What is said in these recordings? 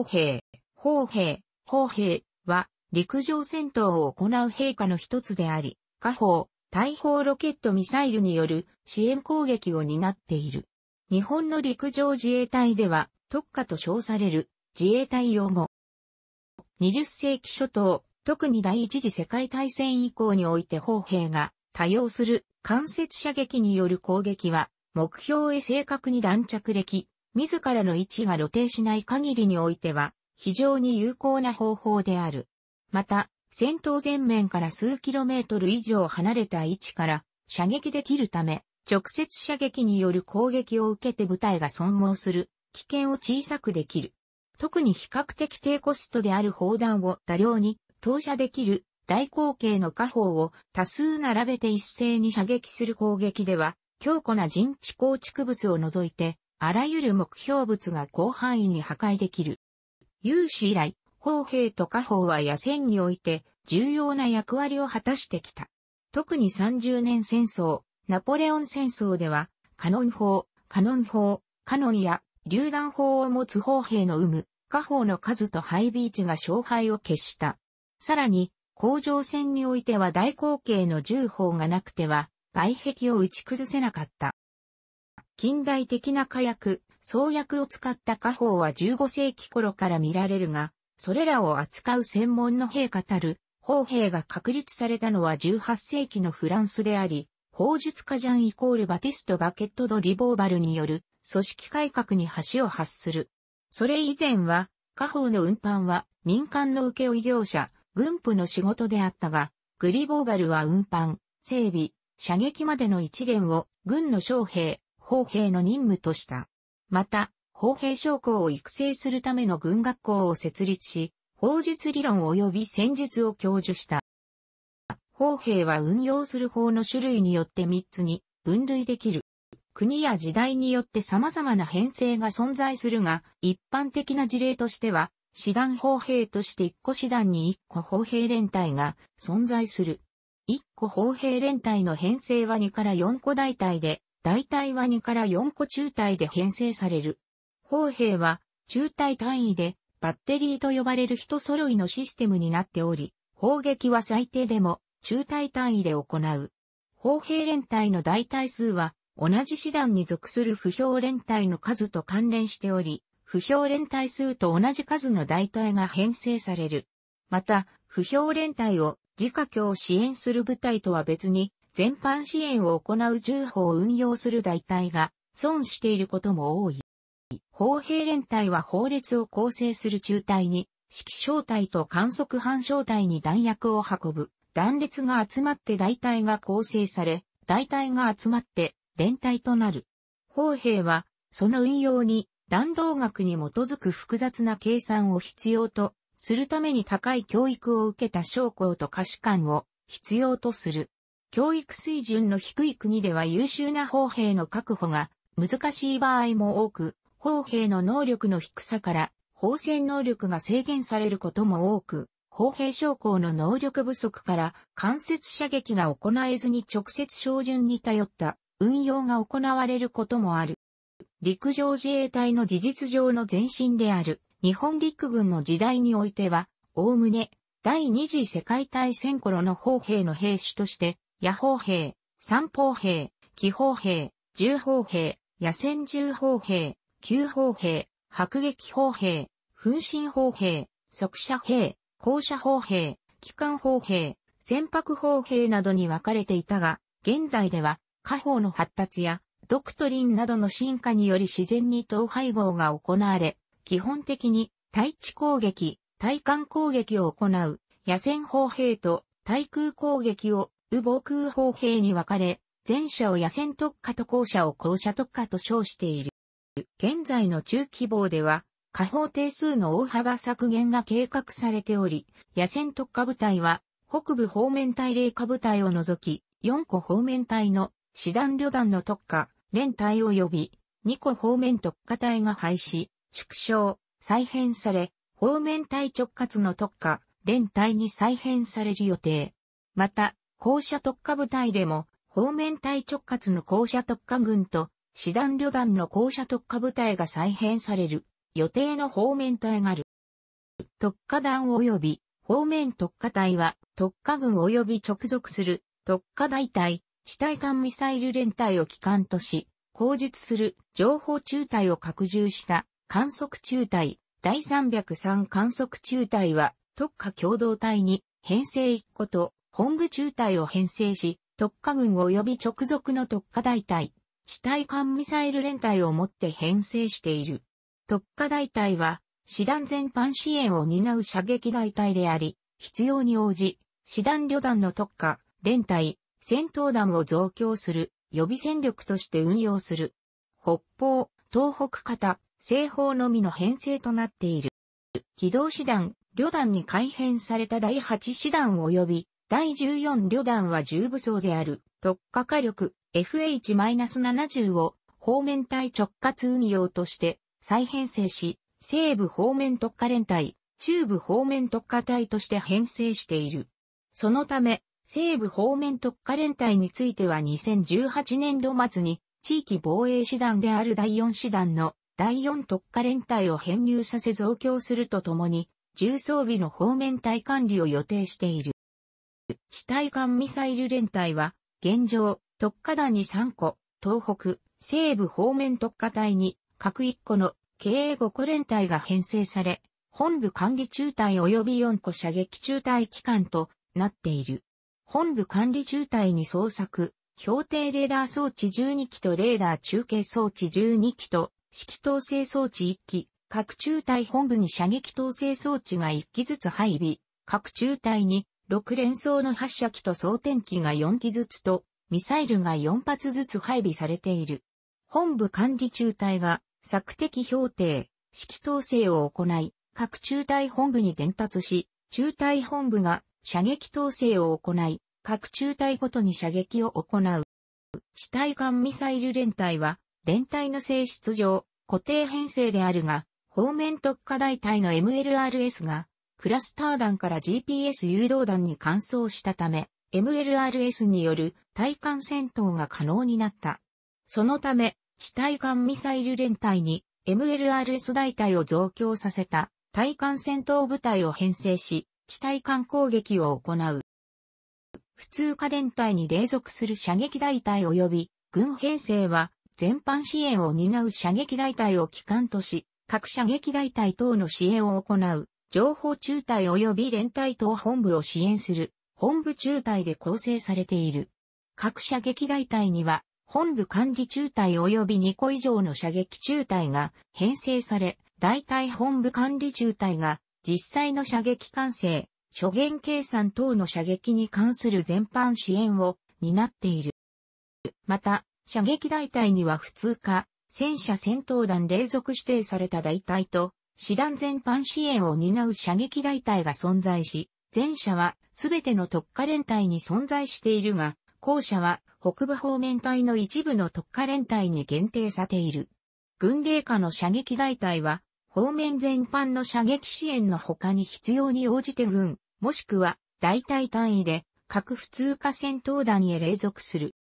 砲兵、砲兵、砲兵は陸上戦闘を行う兵科の一つであり、火砲、大砲ロケットミサイルによる支援攻撃を担っている。日本の陸上自衛隊では特化と称される自衛隊用語。20世紀初頭、特に第一次世界大戦以降において砲兵が多用する間接射撃による攻撃は目標へ正確に弾着でき、自らの位置が露呈しない限りにおいては、非常に有効な方法である。また、戦闘前面から数キロメートル以上離れた位置から射撃できるため、直接射撃による攻撃を受けて部隊が損耗する危険を小さくできる。特に比較的低コストである砲弾を多量に投射できる大口径の火砲を多数並べて一斉に射撃する攻撃では、強固な陣地構築物を除いてあらゆる目標物が広範囲に破壊できる。有史以来、砲兵と火砲は野戦において重要な役割を果たしてきた。特に30年戦争、ナポレオン戦争では、カノン砲、カノン砲、カノンや榴弾砲を持つ砲兵の有無、火砲の数と配備位置が勝敗を決した。さらに、工場戦においては大口径の銃砲がなくては、外壁を打ち崩せなかった。近代的な火薬、創薬を使った家宝は15世紀頃から見られるが、それらを扱う専門の兵たる、砲兵が確立されたのは18世紀のフランスであり、砲術家ジャンイコールバティスト・バケット・ド・リボーバルによる組織改革に橋を発する。それ以前は、家宝の運搬は民間の請負業者、軍部の仕事であったが、グリボーバルは運搬、整備、射撃までの一連を軍の将兵、砲兵の任務とした。また、砲兵将校を育成するための軍学校を設立し、砲術理論及び戦術を教授した。砲兵は運用する砲の種類によって3つに分類できる。国や時代によって様々な編成が存在するが、一般的な事例としては、師団砲兵として1個師団に1個砲兵連隊が存在する。1個砲兵連隊の編成は2から4個大隊で、大体は2から4個中隊で編成される。砲兵は中隊単位でバッテリーと呼ばれる人揃いのシステムになっており、砲撃は最低でも中隊単位で行う。砲兵連隊の大隊数は同じ師団に属する不評連隊の数と関連しており、不評連隊数と同じ数の大隊が編成される。また、不評連隊を自家境支援する部隊とは別に、全般支援を行う重砲を運用する大隊が損していることも多い。砲兵連隊は法列を構成する中隊に、指揮小隊と観測班小隊に弾薬を運ぶ、断列が集まって大隊が構成され、大隊が集まって連隊となる。砲兵は、その運用に、弾道学に基づく複雑な計算を必要とするために高い教育を受けた将校と可視官を必要とする。教育水準の低い国では優秀な砲兵の確保が難しい場合も多く、砲兵の能力の低さから砲戦能力が制限されることも多く、砲兵将校の能力不足から間接射撃が行えずに直接照準に頼った運用が行われることもある。陸上自衛隊の事実上の前身である日本陸軍の時代においては、おおむね第二次世界大戦頃の砲兵の兵種として野砲兵、三砲兵、気砲兵、重砲兵、野戦重砲兵、急砲兵、迫撃砲兵、噴進砲兵、速射兵、高射砲兵、機関砲兵、船舶砲兵などに分かれていたが、現代では、火砲の発達や、ドクトリンなどの進化により自然に統廃合が行われ、基本的に対地攻撃、対艦攻撃を行う、野戦砲兵と対空攻撃を右防空砲兵に分かれ、前者を野戦特化と後者を後者特化と称している。現在の中規模では、下方定数の大幅削減が計画されており、野戦特化部隊は、北部方面隊霊下部隊を除き、4個方面隊の師団旅団の特化、連隊及び、2個方面特化隊が廃止、縮小、再編され、方面隊直轄の特化、連隊に再編される予定。また、校舎特化部隊でも、方面隊直轄の校舎特化軍と、師団旅団の校舎特化部隊が再編される、予定の方面隊がある。特化団及び、方面特化隊は、特化軍及び直属する、特化大隊、地対艦ミサイル連隊を機関とし、口述する情報中隊を拡充した観測中隊第303観測中隊は特化共同体に編成1個と本部中隊を編成し、特化軍及び直属の特化大隊、地対艦ミサイル連隊をもって編成している。特化大隊は、師団全般支援を担う射撃大隊であり、必要に応じ、師団旅団の特化、連隊、戦闘団を増強する、予備戦力として運用する。北方、東北方、西方のみの編成となっている。機動師団、旅団に改編された第8師団及び第14旅団は重武装である、特化火力 FH-70 を方面隊直轄運用として再編成し、西部方面特化連隊、中部方面特化隊として編成している。そのため、西部方面特化連隊については2018年度末に地域防衛師団である第4師団の第4特化連隊を編入させ増強するとともに、重装備の方面隊管理を予定している。地対艦ミサイル連隊は、現状、特化団に3個、東北、西部方面特化隊に、各1個の、経営5個連隊が編成され、本部管理中隊及び4個射撃中隊機関となっている。本部管理中隊に捜索、標定レーダー装置12機とレーダー中継装置12機と、指揮統制装置1機、各中隊本部に射撃統制装置が1機ずつ配備、各中隊に6連装の発射機と装填機が4機ずつと、ミサイルが4発ずつ配備されている。本部管理中隊が、策的評定、指揮統制を行い、各中隊本部に伝達し、中隊本部が射撃統制を行い、各中隊ごとに射撃を行う。地対艦ミサイル連隊は、連隊の性質上、固定編成であるが、方面特化大隊の MLRS が、クラスター弾から GPS 誘導弾に換装したため、MLRS による対艦戦闘が可能になった。そのため、地対艦ミサイル連隊に MLRS 大隊を増強させた対艦戦闘部隊を編成し、地対艦攻撃を行う。普通科連隊に隷属する射撃大隊及び軍編成は全般支援を担う射撃大隊を機関とし、各射撃大隊等の支援を行う。情報中隊及び連隊等本部を支援する本部中隊で構成されている。各射撃大隊には本部管理中隊及び2個以上の射撃中隊が編成され、大隊本部管理中隊が実際の射撃管制、諸言計算等の射撃に関する全般支援を担っている。また、射撃大隊には普通科、戦車戦闘団隷属指定された大隊と、師団全般支援を担う射撃大隊が存在し、前者は全ての特化連隊に存在しているが、後者は北部方面隊の一部の特化連隊に限定されている。軍令下の射撃大隊は、方面全般の射撃支援の他に必要に応じて軍、もしくは大隊単位で各普通科戦闘団へ隷属する。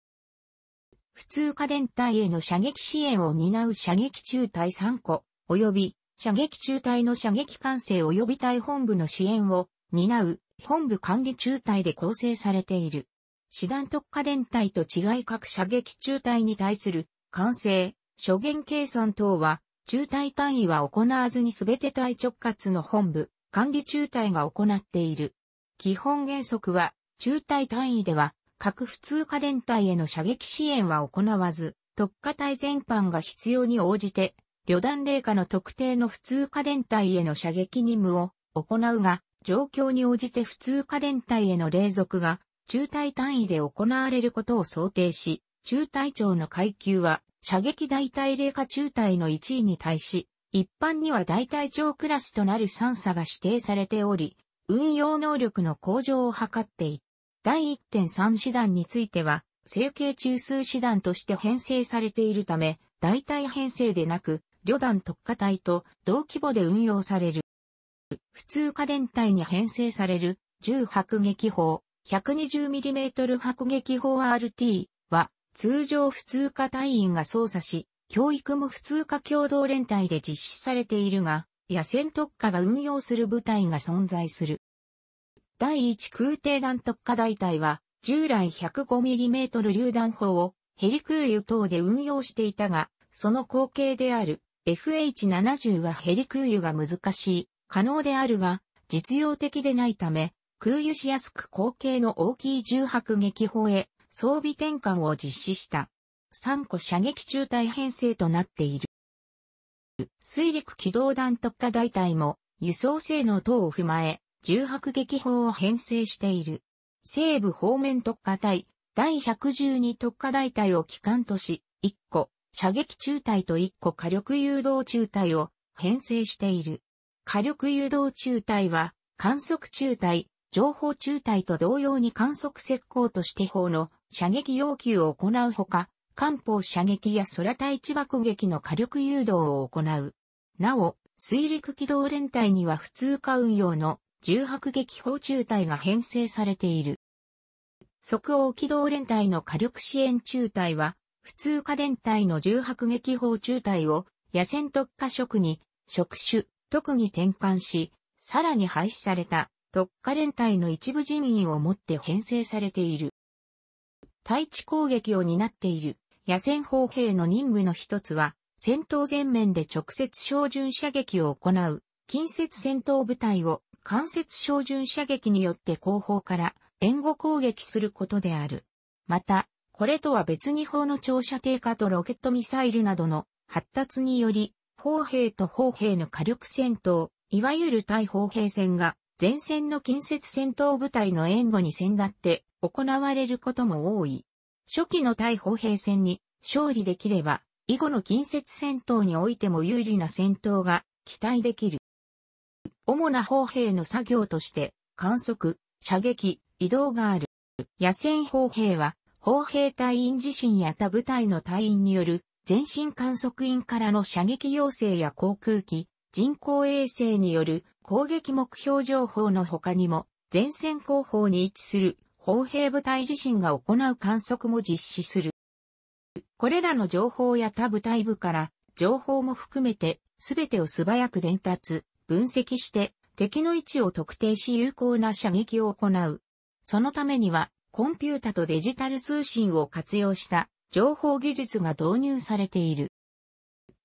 普通科連隊への射撃支援を担う射撃中隊3個、及び射撃中隊の射撃管制及び隊本部の支援を担う本部管理中隊で構成されている。師団特化連隊と違い各射撃中隊に対する管制、諸元計算等は、中隊単位は行わずに全て隊直轄の本部、管理中隊が行っている。基本原則は、中隊単位では、各普通科連隊への射撃支援は行わず、特化隊全般が必要に応じて旅団霊下の特定の普通科連隊への射撃任務を行うが、状況に応じて普通科連隊への霊属が中隊単位で行われることを想定し、中隊長の階級は射撃大隊霊下中隊の1位に対し、一般には大隊長クラスとなる3差が指定されており、運用能力の向上を図ってい第1.3師団については、整形中枢師団として編成されているため、大隊編成でなく、旅団特化隊と同規模で運用される。普通科連隊に編成される銃迫撃砲 120mm 迫撃砲 RT は通常普通科隊員が操作し、教育も普通科共同連隊で実施されているが、野戦特化が運用する部隊が存在する。第1空挺弾特化大隊は、従来 105mm 榴弾砲をヘリ空輸等で運用していたが、その後継である FH70 はヘリ空輸が難しい、可能であるが、実用的でないため、空輸しやすく口径の大きい重迫撃砲へ装備転換を実施した。3個射撃中隊編成となっている。水陸機動弾特化大隊も輸送性能等を踏まえ、重迫撃砲を編成している。西部方面特化隊、第112特化大隊を機関とし、1個、射撃中隊と1個火力誘導中隊を編成している。火力誘導中隊は観測中隊、情報中隊と同様に観測石膏として砲の射撃要求を行うほか、艦砲射撃や空対地爆撃の火力誘導を行う。なお、水陸機動連隊には普通化運用の重迫撃砲中隊が編成されている。即応機動連隊の火力支援中隊は、普通家連隊の重迫撃砲中隊を野戦特化職に、職種、特に転換し、さらに廃止された特化連隊の一部人員をもって編成されている。対地攻撃を担っている野戦砲兵の任務の一つは、戦闘全面で直接照準射撃を行う、近接戦闘部隊を間接照準射撃によって後方から援護攻撃することである。また、これとは別に砲の長射程化とロケットミサイルなどの発達により、砲兵と砲兵の火力戦闘、いわゆる対砲兵戦が、前線の近接戦闘部隊の援護に先立って行われることも多い。初期の対砲兵戦に勝利できれば、以後の近接戦闘においても有利な戦闘が期待できる。主な砲兵の作業として、観測、射撃、移動がある。野戦砲兵は、砲兵隊員自身や他部隊の隊員による全身観測員からの射撃要請や航空機、人工衛星による攻撃目標情報の他にも、前線後方に位置する砲兵部隊自身が行う観測も実施する。これらの情報や他部隊部から情報も含めて、すべてを素早く伝達、分析して、敵の位置を特定し有効な射撃を行う。そのためには、コンピュータとデジタル通信を活用した情報技術が導入されている。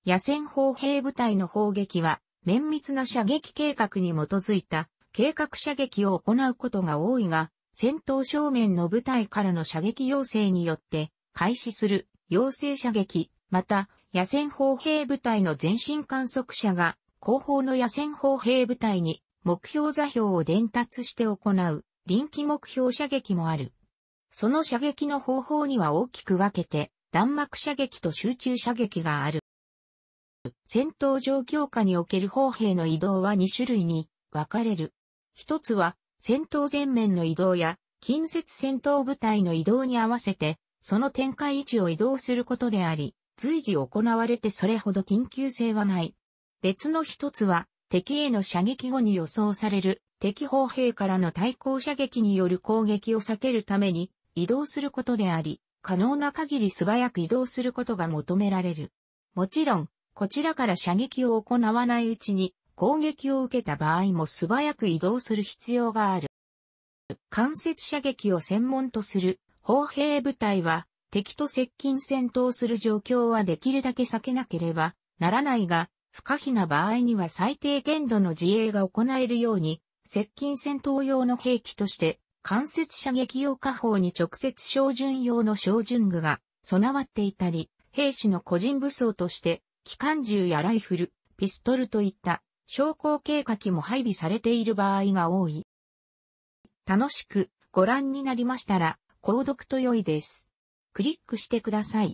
野戦砲兵部隊の砲撃は綿密な射撃計画に基づいた計画射撃を行うことが多いが、戦闘正面の部隊からの射撃要請によって開始する要請射撃、また野戦砲兵部隊の前進観測者が後方の野戦砲兵部隊に目標座標を伝達して行う臨機目標射撃もある。その射撃の方法には大きく分けて、弾幕射撃と集中射撃がある。戦闘状況下における砲兵の移動は2種類に分かれる。一つは、戦闘前面の移動や、近接戦闘部隊の移動に合わせて、その展開位置を移動することであり、随時行われてそれほど緊急性はない。別の一つは、敵への射撃後に予想される敵砲兵からの対抗射撃による攻撃を避けるために移動することであり、可能な限り素早く移動することが求められる。もちろん、こちらから射撃を行わないうちに攻撃を受けた場合も素早く移動する必要がある。間接射撃を専門とする砲兵部隊は敵と接近戦闘する状況はできるだけ避けなければならないが、不可避な場合には最低限度の自衛が行えるように、接近戦闘用の兵器として、間接射撃用火砲に直接照準用の照準具が備わっていたり、兵士の個人武装として、機関銃やライフル、ピストルといった昇降計画機も配備されている場合が多い。楽しくご覧になりましたら、購読と良いです。クリックしてください。